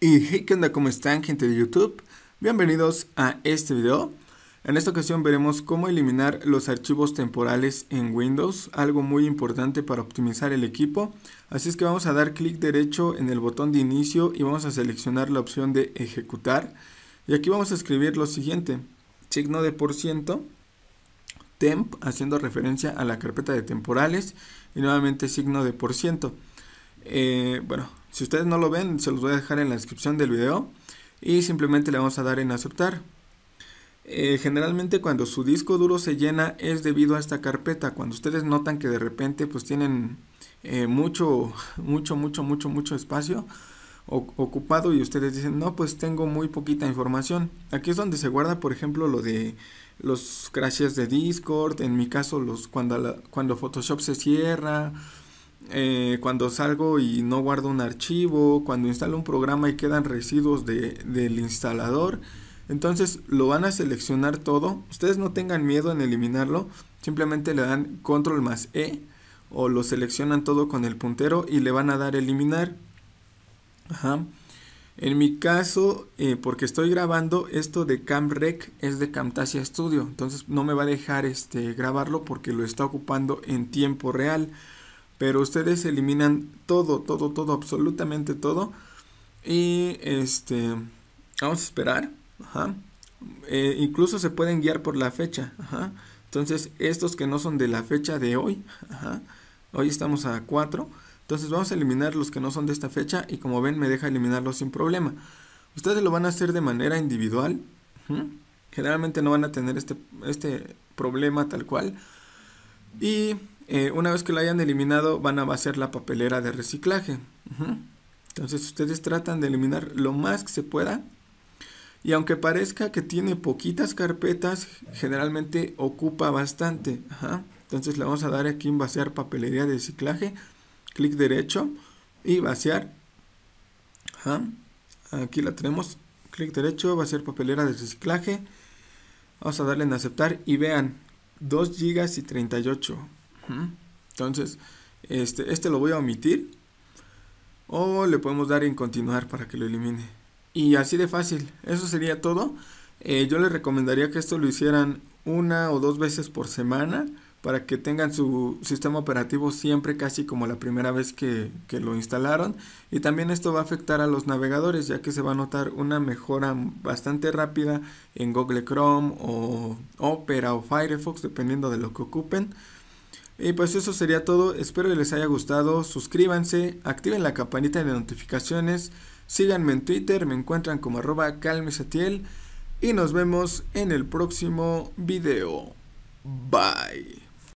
Y hey, ¿qué onda? ¿Cómo están gente de YouTube? Bienvenidos a este video. En esta ocasión veremos cómo eliminar los archivos temporales en Windows, algo muy importante para optimizar el equipo. Así es que vamos a dar clic derecho en el botón de inicio y vamos a seleccionar la opción de ejecutar. Y aquí vamos a escribir lo siguiente, signo de por ciento, temp, haciendo referencia a la carpeta de temporales y nuevamente signo de por ciento. Eh, bueno, si ustedes no lo ven, se los voy a dejar en la descripción del video y simplemente le vamos a dar en aceptar. generalmente cuando su disco duro se llena es debido a esta carpeta. Cuando ustedes notan que de repente pues tienen mucho, mucho, mucho, mucho, mucho espacio ocupado y ustedes dicen, no, pues tengo muy poquita información. Aquí es donde se guarda, por ejemplo, lo de los crashes de Discord, en mi caso, los, cuando, cuando Photoshop se cierra, eh, cuando salgo y no guardo un archivo, cuando instalo un programa y quedan residuos del instalador. Entonces lo van a seleccionar todo. Ustedes no tengan miedo en eliminarlo. Simplemente le dan control más E o lo seleccionan todo con el puntero y le van a dar eliminar. En mi caso, eh, porque estoy grabando esto de CamRec es de Camtasia Studio. Entonces no me va a dejar este, grabarlo porque lo está ocupando en tiempo real. Pero ustedes eliminan todo, todo, todo, absolutamente todo. Y este, vamos a esperar. Ajá. Eh, incluso se pueden guiar por la fecha. Ajá. Entonces, estos que no son de la fecha de hoy. Ajá. Hoy estamos a 4. Entonces vamos a eliminar los que no son de esta fecha y como ven me deja eliminarlos sin problema. Ustedes lo van a hacer de manera individual. Generalmente no van a tener este, este problema tal cual. Y eh, una vez que lo hayan eliminado, van a vaciar la papelera de reciclaje. Entonces ustedes tratan de eliminar lo más que se pueda. Y aunque parezca que tiene poquitas carpetas, generalmente ocupa bastante. Entonces le vamos a dar aquí en vaciar papelería de reciclaje. Clic derecho y vaciar. Aquí la tenemos. Clic derecho, vaciar papelera de reciclaje. Vamos a darle en aceptar y vean, 2 GB y 38. Entonces, este, este lo voy a omitir. O le podemos dar en continuar para que lo elimine. Y así de fácil. Eso sería todo. Eh, yo les recomendaría que esto lo hicieran una o dos veces por semana para que tengan su sistema operativo siempre casi como la primera vez que, que, lo instalaron y también esto va a afectar a los navegadores ya que se va a notar una mejora bastante rápida en Google Chrome o Opera o Firefox dependiendo de lo que ocupen y pues eso sería todo, espero que les haya gustado, suscríbanse, activen la campanita de notificaciones, síganme en Twitter, me encuentran como arroba calmesatiel y nos vemos en el próximo video. Bye.